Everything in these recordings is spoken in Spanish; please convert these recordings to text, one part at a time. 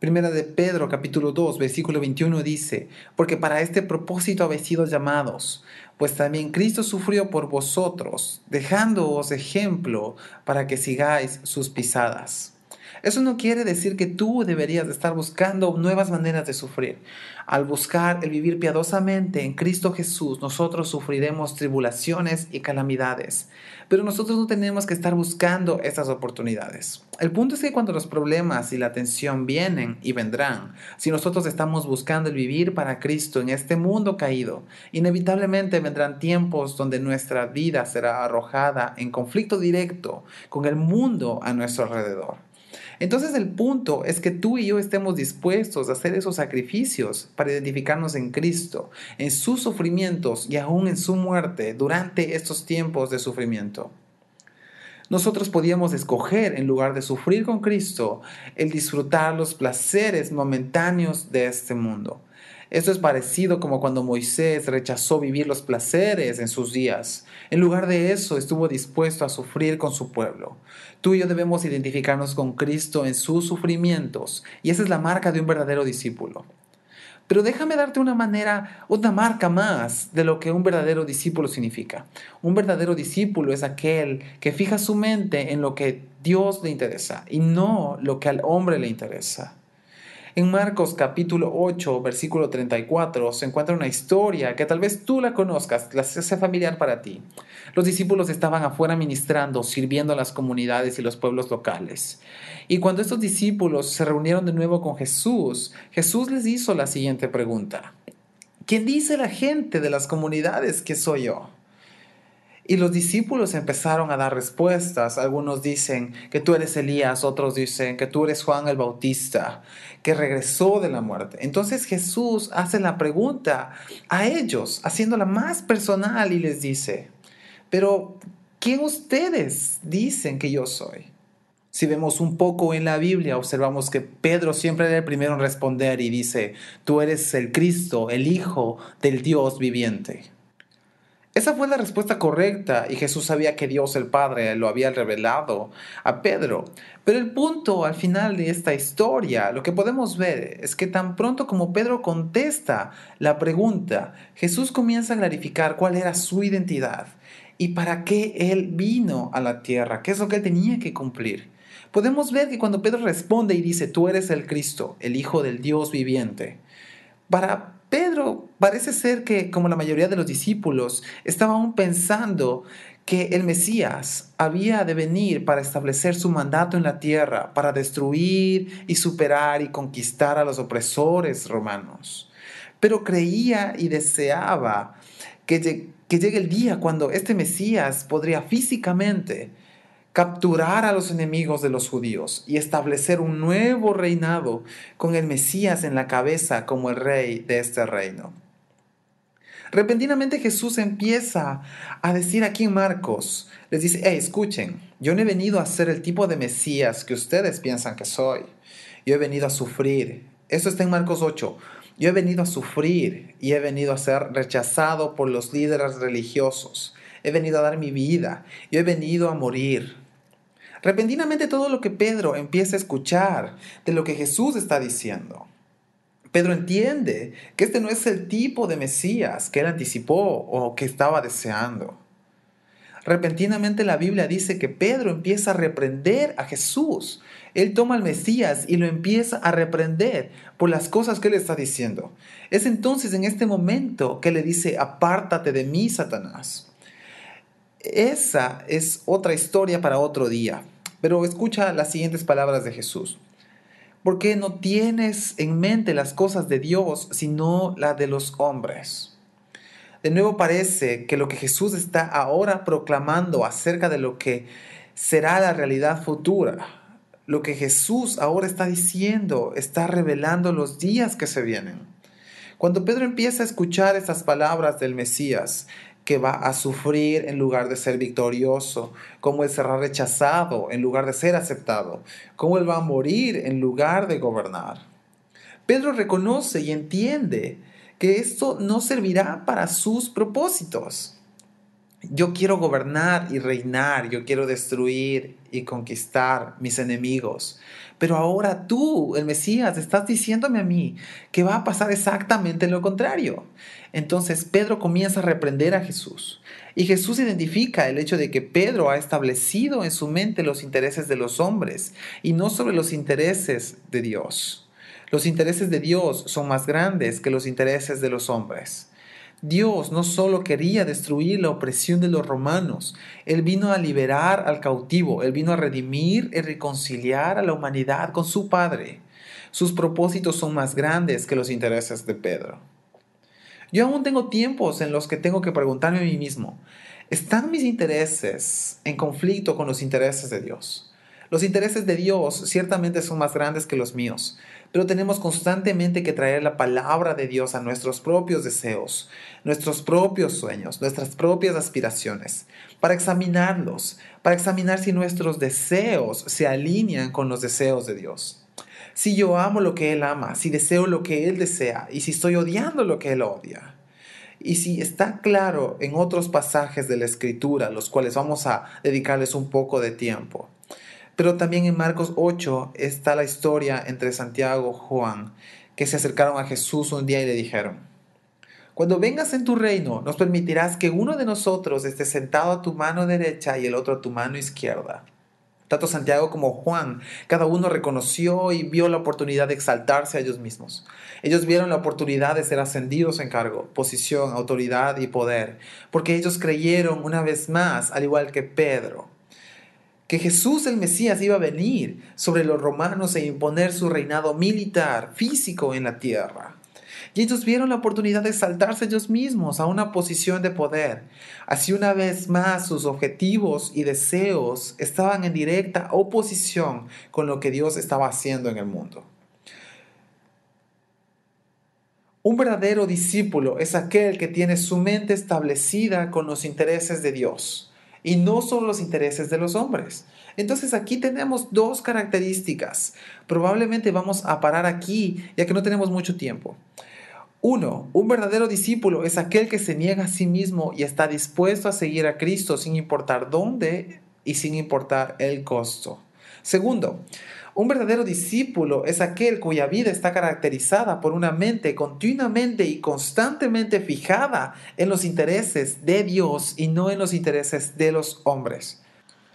Primera de Pedro, capítulo 2, versículo 21 dice, porque para este propósito habéis sido llamados, pues también Cristo sufrió por vosotros, dejándoos ejemplo para que sigáis sus pisadas. Eso no quiere decir que tú deberías estar buscando nuevas maneras de sufrir. Al buscar el vivir piadosamente en Cristo Jesús, nosotros sufriremos tribulaciones y calamidades. Pero nosotros no tenemos que estar buscando esas oportunidades. El punto es que cuando los problemas y la tensión vienen y vendrán, si nosotros estamos buscando el vivir para Cristo en este mundo caído, inevitablemente vendrán tiempos donde nuestra vida será arrojada en conflicto directo con el mundo a nuestro alrededor. Entonces el punto es que tú y yo estemos dispuestos a hacer esos sacrificios para identificarnos en Cristo, en sus sufrimientos y aún en su muerte durante estos tiempos de sufrimiento. Nosotros podíamos escoger, en lugar de sufrir con Cristo, el disfrutar los placeres momentáneos de este mundo. Esto es parecido como cuando Moisés rechazó vivir los placeres en sus días. En lugar de eso, estuvo dispuesto a sufrir con su pueblo. Tú y yo debemos identificarnos con Cristo en sus sufrimientos, y esa es la marca de un verdadero discípulo. Pero déjame darte una manera, una marca más de lo que un verdadero discípulo significa. Un verdadero discípulo es aquel que fija su mente en lo que Dios le interesa y no lo que al hombre le interesa. En Marcos capítulo 8, versículo 34, se encuentra una historia que tal vez tú la conozcas, la sea familiar para ti. Los discípulos estaban afuera ministrando, sirviendo a las comunidades y los pueblos locales. Y cuando estos discípulos se reunieron de nuevo con Jesús, Jesús les hizo la siguiente pregunta. ¿Qué dice la gente de las comunidades que soy yo? Y los discípulos empezaron a dar respuestas. Algunos dicen que tú eres Elías, otros dicen que tú eres Juan el Bautista, que regresó de la muerte. Entonces Jesús hace la pregunta a ellos, haciéndola más personal y les dice, pero ¿quién ustedes dicen que yo soy? Si vemos un poco en la Biblia, observamos que Pedro siempre era el primero en responder y dice, tú eres el Cristo, el Hijo del Dios viviente. Esa fue la respuesta correcta y Jesús sabía que Dios el Padre lo había revelado a Pedro. Pero el punto al final de esta historia, lo que podemos ver es que tan pronto como Pedro contesta la pregunta, Jesús comienza a clarificar cuál era su identidad y para qué él vino a la tierra, qué es lo que tenía que cumplir. Podemos ver que cuando Pedro responde y dice, tú eres el Cristo, el Hijo del Dios viviente, para Pedro parece ser que, como la mayoría de los discípulos, estaba aún pensando que el Mesías había de venir para establecer su mandato en la tierra, para destruir y superar y conquistar a los opresores romanos. Pero creía y deseaba que, que llegue el día cuando este Mesías podría físicamente capturar a los enemigos de los judíos y establecer un nuevo reinado con el Mesías en la cabeza como el rey de este reino. Repentinamente Jesús empieza a decir aquí en Marcos, les dice, hey, escuchen, yo no he venido a ser el tipo de Mesías que ustedes piensan que soy, yo he venido a sufrir. eso está en Marcos 8. Yo he venido a sufrir y he venido a ser rechazado por los líderes religiosos. He venido a dar mi vida. Yo he venido a morir Repentinamente todo lo que Pedro empieza a escuchar de lo que Jesús está diciendo. Pedro entiende que este no es el tipo de Mesías que él anticipó o que estaba deseando. Repentinamente la Biblia dice que Pedro empieza a reprender a Jesús. Él toma al Mesías y lo empieza a reprender por las cosas que él está diciendo. Es entonces en este momento que le dice, apártate de mí, Satanás. Esa es otra historia para otro día. Pero escucha las siguientes palabras de Jesús. Porque no tienes en mente las cosas de Dios, sino las de los hombres? De nuevo parece que lo que Jesús está ahora proclamando acerca de lo que será la realidad futura, lo que Jesús ahora está diciendo, está revelando los días que se vienen. Cuando Pedro empieza a escuchar estas palabras del Mesías, que va a sufrir en lugar de ser victorioso, cómo él será rechazado en lugar de ser aceptado, cómo él va a morir en lugar de gobernar. Pedro reconoce y entiende que esto no servirá para sus propósitos. Yo quiero gobernar y reinar, yo quiero destruir y conquistar mis enemigos. Pero ahora tú, el Mesías, estás diciéndome a mí que va a pasar exactamente lo contrario, entonces Pedro comienza a reprender a Jesús. Y Jesús identifica el hecho de que Pedro ha establecido en su mente los intereses de los hombres y no sobre los intereses de Dios. Los intereses de Dios son más grandes que los intereses de los hombres. Dios no solo quería destruir la opresión de los romanos, Él vino a liberar al cautivo, Él vino a redimir y reconciliar a la humanidad con su Padre. Sus propósitos son más grandes que los intereses de Pedro. Yo aún tengo tiempos en los que tengo que preguntarme a mí mismo, ¿están mis intereses en conflicto con los intereses de Dios? Los intereses de Dios ciertamente son más grandes que los míos, pero tenemos constantemente que traer la palabra de Dios a nuestros propios deseos, nuestros propios sueños, nuestras propias aspiraciones, para examinarlos, para examinar si nuestros deseos se alinean con los deseos de Dios si yo amo lo que Él ama, si deseo lo que Él desea y si estoy odiando lo que Él odia. Y si está claro en otros pasajes de la Escritura, los cuales vamos a dedicarles un poco de tiempo. Pero también en Marcos 8 está la historia entre Santiago y Juan, que se acercaron a Jesús un día y le dijeron, cuando vengas en tu reino, nos permitirás que uno de nosotros esté sentado a tu mano derecha y el otro a tu mano izquierda tanto Santiago como Juan, cada uno reconoció y vio la oportunidad de exaltarse a ellos mismos. Ellos vieron la oportunidad de ser ascendidos en cargo, posición, autoridad y poder, porque ellos creyeron una vez más, al igual que Pedro, que Jesús el Mesías iba a venir sobre los romanos e imponer su reinado militar, físico en la tierra. Y ellos vieron la oportunidad de saltarse ellos mismos a una posición de poder. Así una vez más sus objetivos y deseos estaban en directa oposición con lo que Dios estaba haciendo en el mundo. Un verdadero discípulo es aquel que tiene su mente establecida con los intereses de Dios y no solo los intereses de los hombres. Entonces aquí tenemos dos características. Probablemente vamos a parar aquí ya que no tenemos mucho tiempo. Uno, un verdadero discípulo es aquel que se niega a sí mismo y está dispuesto a seguir a Cristo sin importar dónde y sin importar el costo. Segundo, un verdadero discípulo es aquel cuya vida está caracterizada por una mente continuamente y constantemente fijada en los intereses de Dios y no en los intereses de los hombres.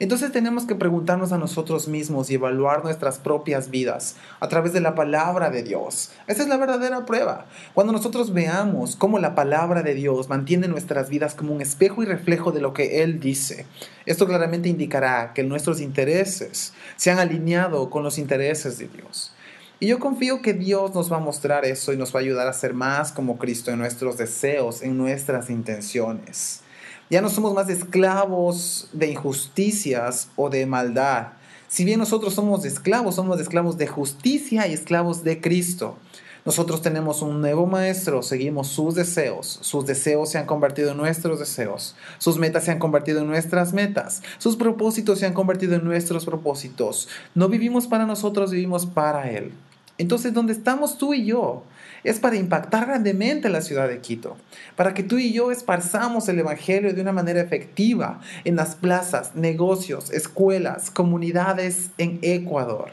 Entonces tenemos que preguntarnos a nosotros mismos y evaluar nuestras propias vidas a través de la palabra de Dios. Esa es la verdadera prueba. Cuando nosotros veamos cómo la palabra de Dios mantiene nuestras vidas como un espejo y reflejo de lo que Él dice, esto claramente indicará que nuestros intereses se han alineado con los intereses de Dios. Y yo confío que Dios nos va a mostrar eso y nos va a ayudar a ser más como Cristo en nuestros deseos, en nuestras intenciones. Ya no somos más esclavos de injusticias o de maldad. Si bien nosotros somos esclavos, somos esclavos de justicia y esclavos de Cristo. Nosotros tenemos un nuevo maestro, seguimos sus deseos. Sus deseos se han convertido en nuestros deseos. Sus metas se han convertido en nuestras metas. Sus propósitos se han convertido en nuestros propósitos. No vivimos para nosotros, vivimos para Él. Entonces, donde estamos tú y yo es para impactar grandemente la ciudad de Quito, para que tú y yo esparzamos el Evangelio de una manera efectiva en las plazas, negocios, escuelas, comunidades en Ecuador,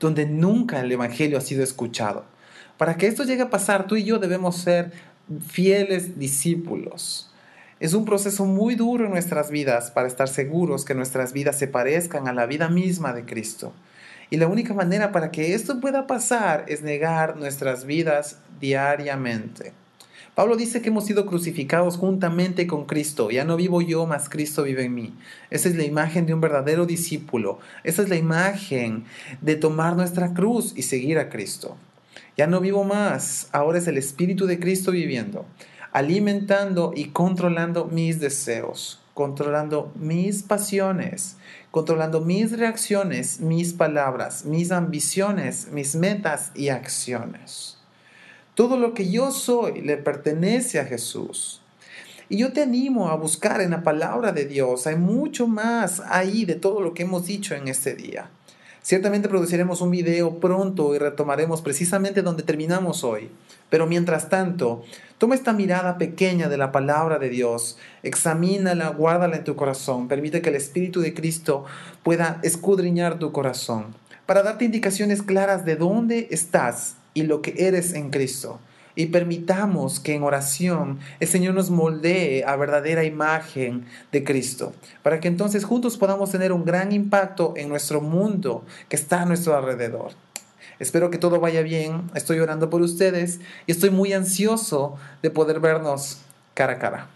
donde nunca el Evangelio ha sido escuchado. Para que esto llegue a pasar, tú y yo debemos ser fieles discípulos. Es un proceso muy duro en nuestras vidas para estar seguros que nuestras vidas se parezcan a la vida misma de Cristo. Y la única manera para que esto pueda pasar es negar nuestras vidas diariamente. Pablo dice que hemos sido crucificados juntamente con Cristo. Ya no vivo yo, más Cristo vive en mí. Esa es la imagen de un verdadero discípulo. Esa es la imagen de tomar nuestra cruz y seguir a Cristo. Ya no vivo más. Ahora es el Espíritu de Cristo viviendo, alimentando y controlando mis deseos controlando mis pasiones, controlando mis reacciones, mis palabras, mis ambiciones, mis metas y acciones. Todo lo que yo soy le pertenece a Jesús. Y yo te animo a buscar en la palabra de Dios. Hay mucho más ahí de todo lo que hemos dicho en este día. Ciertamente produciremos un video pronto y retomaremos precisamente donde terminamos hoy. Pero mientras tanto, toma esta mirada pequeña de la palabra de Dios, examínala, guárdala en tu corazón, permite que el Espíritu de Cristo pueda escudriñar tu corazón para darte indicaciones claras de dónde estás y lo que eres en Cristo y permitamos que en oración el Señor nos moldee a verdadera imagen de Cristo, para que entonces juntos podamos tener un gran impacto en nuestro mundo que está a nuestro alrededor. Espero que todo vaya bien, estoy orando por ustedes y estoy muy ansioso de poder vernos cara a cara.